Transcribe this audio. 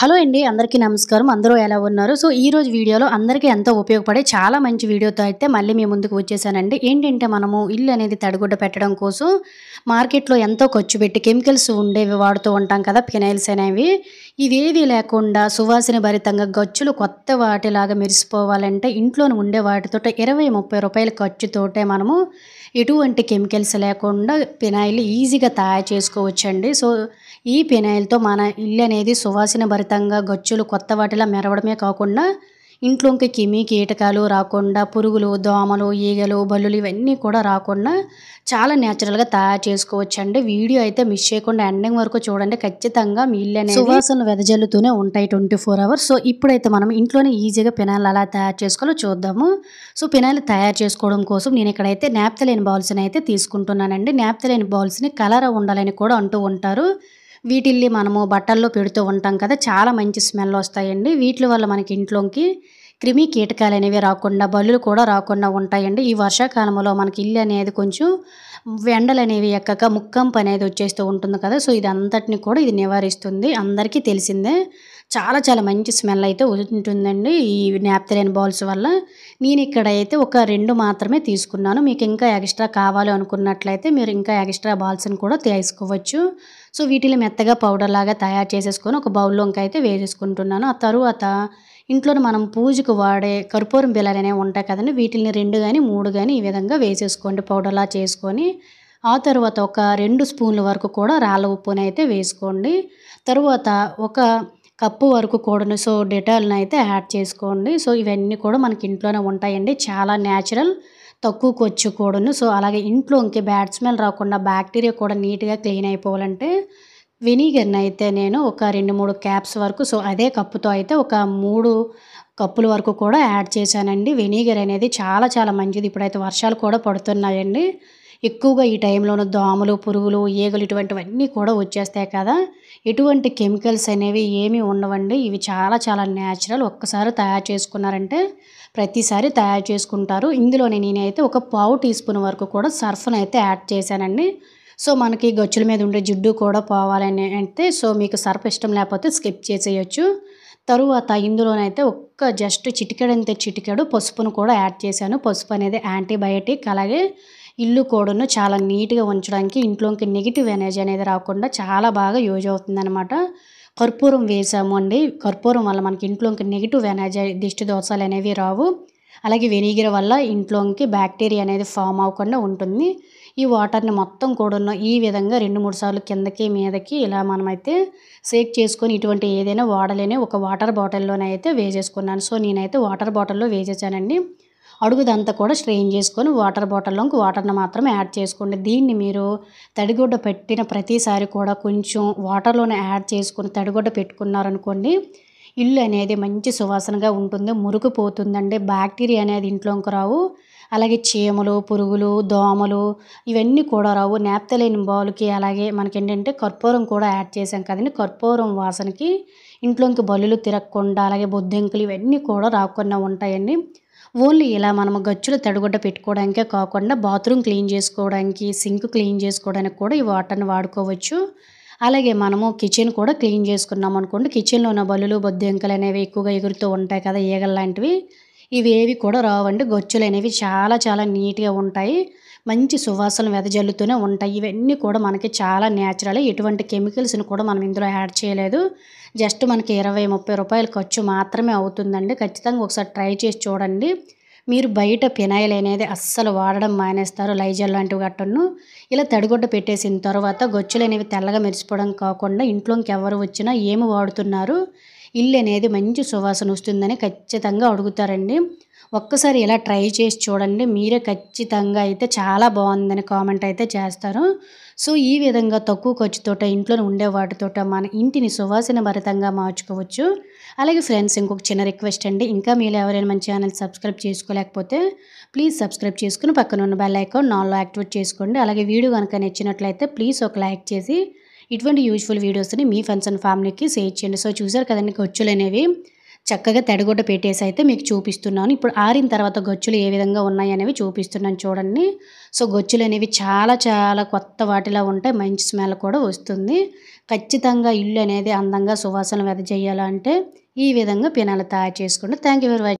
hello అండి అందరికీ నమస్కారం అందరూ ఎలా ఉన్నారు సో ఈ రోజు వీడియోలో అందరికీ ఎంతో ఉపయోగపడే చాలా మంచి వీడియోతో అయితే మళ్ళీ మీ ముందుకు వచ్చేసానండి ఏంటంటే మనము ఇల్లు అనేది తడిగుడ్డ పెట్టడం కోసం మార్కెట్లో ఎంతో ఖర్చు పెట్టి కెమికల్స్ ఉండేవి వాడుతూ ఉంటాం కదా ఫినైల్స్ అనేవి ఇవేవి లేకుండా సువాసన భరితంగా గచ్చులు కొత్త వాటిలాగా మెరిసిపోవాలంటే ఇంట్లోనే ఉండే వాటితో ఇరవై ముప్పై రూపాయల ఖర్చుతోటే మనము ఎటువంటి కెమికల్స్ లేకుండా ఫినాయిల్ ఈజీగా తయారు చేసుకోవచ్చండి సో ఈ ఫినాయిల్తో మన ఇల్లు అనేది సువాసన భరితంగా గచ్చులు కొత్త వాటిలా మెరవడమే కాకుండా ఇంట్లోకి కిమి కీటకాలు రాకుండా పురుగులు దోమలు ఈగలు బల్లులు ఇవన్నీ కూడా రాకుండా చాలా న్యాచురల్గా తయారు చేసుకోవచ్చండి వీడియో అయితే మిస్ చేయకుండా ఎండింగ్ వరకు చూడండి ఖచ్చితంగా మీ ఇల్లు అనేది సువాసన వెదజల్లుతూనే ఉంటాయి ట్వంటీ ఫోర్ అవర్స్ సో ఇప్పుడైతే మనం ఇంట్లోనే ఈజీగా పినాయిల్ అలా తయారు చేసుకోవాలో చూద్దాము సో పినాయిల్ తయారు చేసుకోవడం కోసం నేను ఇక్కడైతే నాప్తలేని బాల్స్ని అయితే తీసుకుంటున్నానండి నాప్తలేని బాల్స్ని కలర్ ఉండాలని కూడా అంటూ ఉంటారు వీటిల్ని మనము బట్టల్లో పెడుతూ ఉంటాం కదా చాలా మంచి స్మెల్ వస్తాయండి వీటి వల్ల మనకి ఇంట్లోకి క్రిమి కీటకాలు అనేవి రాకుండా బల్లులు కూడా రాకుండా ఉంటాయండి ఈ వర్షాకాలంలో మనకి ఇల్లు అనేది కొంచెం ఎండలు అనేవి ఎక్కక ముక్కంపు అనేది వచ్చేస్తూ ఉంటుంది కదా సో ఇది అంతటిని కూడా ఇది నివారిస్తుంది అందరికీ తెలిసిందే చాలా చాలా మంచి స్మెల్ అయితే ఉంటుందండి ఈ న్యాప్థలిన్ బాల్స్ వల్ల నేను ఇక్కడ అయితే ఒక రెండు మాత్రమే తీసుకున్నాను మీకు ఇంకా ఎక్స్ట్రా కావాలి అనుకున్నట్లయితే మీరు ఇంకా ఎక్స్ట్రా బాల్స్ని కూడా తీసుకోవచ్చు సో వీటిని మెత్తగా పౌడర్ లాగా తయారు చేసేసుకొని ఒక బౌల్లోకి అయితే వేసేసుకుంటున్నాను ఆ తరువాత ఇంట్లోనే మనం పూజకు వాడే కర్పూరం బిల్లలు అనేవి ఉంటాయి కదండి వీటిని రెండు కానీ మూడు కానీ ఈ విధంగా వేసేసుకోండి పౌడర్లా చేసుకొని ఆ తర్వాత ఒక రెండు స్పూన్ల వరకు కూడా రాళ్ళ ఉప్పునైతే వేసుకోండి తరువాత ఒక కప్పు వరకు కూడా సో డెటాల్ని అయితే యాడ్ చేసుకోండి సో ఇవన్నీ కూడా మనకి ఇంట్లోనే ఉంటాయండి చాలా న్యాచురల్ తక్కువ ఖర్చు కూడాను సో అలాగే ఇంట్లో ఇంకే బ్యాడ్ స్మెల్ రాకుండా బ్యాక్టీరియా కూడా నీట్గా క్లీన్ అయిపోవాలంటే వెనిగర్ని అయితే నేను ఒక రెండు మూడు క్యాప్స్ వరకు సో అదే కప్పుతో అయితే ఒక మూడు కప్పుల వరకు కూడా యాడ్ చేశానండి వెనిగర్ అనేది చాలా చాలా మంచిది ఇప్పుడైతే వర్షాలు కూడా పడుతున్నాయండి ఎక్కువగా ఈ టైంలోనూ దోమలు పురుగులు ఈగలు ఇటువంటివన్నీ కూడా వచ్చేస్తాయి కదా ఎటువంటి కెమికల్స్ అనేవి ఏమీ ఉండవండి ఇవి చాలా చాలా న్యాచురల్ ఒక్కసారి తయారు చేసుకున్నారంటే ప్రతిసారి తయారు చేసుకుంటారు ఇందులోనే నేనైతే ఒక పావు టీ స్పూన్ వరకు కూడా సర్ఫ్ను అయితే యాడ్ చేశానండి సో మనకి గచ్చుల మీద ఉండే జిడ్డు కూడా పోవాలని అంటే సో మీకు సర్ఫ్ ఇష్టం లేకపోతే స్కిప్ చేసేయచ్చు తరువాత ఇందులోనైతే ఒక్క జస్ట్ చిటికెడంతే చిటికెడు పసుపును కూడా యాడ్ చేశాను పసుపు అనేది యాంటీబయాటిక్ అలాగే ఇల్లు కోడను చాలా నీట్గా ఉంచడానికి ఇంట్లోకి నెగిటివ్ ఎనర్జీ అనేది రాకుండా చాలా బాగా యూజ్ అవుతుందన్నమాట కర్పూరం వేసాము అండి కర్పూరం వల్ల మనకి ఇంట్లోకి నెగిటివ్ ఎనర్జీ దిష్టి దోషాలు అనేవి రావు అలాగే వెనిగర్ వల్ల ఇంట్లోకి బ్యాక్టీరియా అనేది ఫామ్ అవ్వకుండా ఉంటుంది ఈ వాటర్ని మొత్తం కూడా ఈ విధంగా రెండు మూడు సార్లు కిందకి మీదకి ఇలా మనమైతే సేక్ చేసుకొని ఇటువంటి ఏదైనా వాడలేని ఒక వాటర్ బాటిల్లోనే అయితే వేసేసుకున్నాను సో నేనైతే వాటర్ బాటిల్లో వేసేసానండి అడుగుదంతా కూడా స్ట్రెయిన్ చేసుకొని వాటర్ బాటిల్లోకి వాటర్ని మాత్రం యాడ్ చేసుకోండి దీన్ని మీరు తడిగుడ్డ పెట్టిన ప్రతిసారి కూడా కొంచెం వాటర్లోనే యాడ్ చేసుకుని తడిగుడ్డ పెట్టుకున్నారనుకోండి ఇల్లు అనేది మంచి సువాసనగా ఉంటుంది మురుకు బ్యాక్టీరియా అనేది ఇంట్లోకి రావు అలాగే చీమలు పురుగులు దోమలు ఇవన్నీ కూడా రావు నేపతలేని బావులకి అలాగే మనకి ఏంటంటే కర్పూరం కూడా యాడ్ చేసాం కదండి కర్పూరం వాసనకి ఇంట్లోకి బల్లులు తిరగకుండా అలాగే బొద్దింకులు ఇవన్నీ కూడా రాకుండా ఉంటాయండి ఓన్లీ ఇలా మనం గచ్చులు తడిగుడ్డ పెట్టుకోవడానికే కాకుండా బాత్రూమ్ క్లీన్ చేసుకోవడానికి సింక్ క్లీన్ చేసుకోవడానికి కూడా ఈ వాటర్ని వాడుకోవచ్చు అలాగే మనము కిచెన్ కూడా క్లీన్ చేసుకున్నాం అనుకోండి కిచెన్లో ఉన్న బల్లులు బొద్దింకలు అనేవి ఎక్కువగా ఎగురుతూ ఉంటాయి కదా ఈగలు లాంటివి ఇవి ఏవి కూడా రావండి గొచ్చులు అనేవి చాలా చాలా నీట్గా ఉంటాయి మంచి సువాసనలు వెదజల్లుతూనే ఉంటాయి ఇవన్నీ కూడా మనకి చాలా న్యాచురల్ ఎటువంటి కెమికల్స్ని కూడా మనం ఇందులో యాడ్ చేయలేదు జస్ట్ మనకి ఇరవై ముప్పై రూపాయల ఖర్చు మాత్రమే అవుతుందండి ఖచ్చితంగా ఒకసారి ట్రై చేసి చూడండి మీరు బయట ఫినాయిల్ అనేది అస్సలు వాడడం మానేస్తారు లైజర్ లాంటివి గట్టను ఇలా తడిగుడ్డ పెట్టేసిన తర్వాత గొచ్చులు అనేవి తెల్లగా మెరిసిపోవడం కాకుండా ఇంట్లోకి ఎవరు వచ్చినా ఏమి వాడుతున్నారు ఇల్లు అనేది మంచి సువాసన వస్తుందని ఖచ్చితంగా అడుగుతారండి ఒక్కసారి ఇలా ట్రై చేసి చూడండి మీరే ఖచ్చితంగా అయితే చాలా బాగుందని కామెంట్ అయితే చేస్తారు సో ఈ విధంగా తక్కువ ఖర్చుతోట ఇంట్లో ఉండే వాటితోట మన ఇంటిని సువాసన భరితంగా మార్చుకోవచ్చు అలాగే ఫ్రెండ్స్ ఇంకొక చిన్న రిక్వెస్ట్ అండి ఇంకా మీరు ఎవరైనా మన ఛానల్ సబ్స్క్రైబ్ చేసుకోలేకపోతే ప్లీజ్ సబ్స్క్రైబ్ చేసుకుని పక్కన ఉన్న బెల్ ఐకాన్ నాలో యాక్టివేట్ చేసుకోండి అలాగే వీడియో కనుక నచ్చినట్లయితే ప్లీజ్ ఒక లైక్ చేసి ఇటువంటి యూజ్ఫుల్ వీడియోస్ని మీ ఫ్రెండ్స్ అండ్ ఫ్యామిలీకి షేర్ చేయండి సో చూసారు కదండి గొచ్చులు అనేవి చక్కగా తడిగొడ్డ పెట్టేసి అయితే మీకు చూపిస్తున్నాను ఇప్పుడు ఆరిన తర్వాత గొచ్చులు ఏ విధంగా ఉన్నాయి అనేవి చూపిస్తున్నాను చూడండి సో గొచ్చులు అనేవి చాలా చాలా కొత్త వాటిలా ఉంటాయి మంచి స్మెల్ కూడా వస్తుంది ఖచ్చితంగా ఇల్లు అనేది అందంగా సువాసన వెదజేయాలంటే ఈ విధంగా పినాలు తయారు చేసుకోండి థ్యాంక్ యూ వెరీ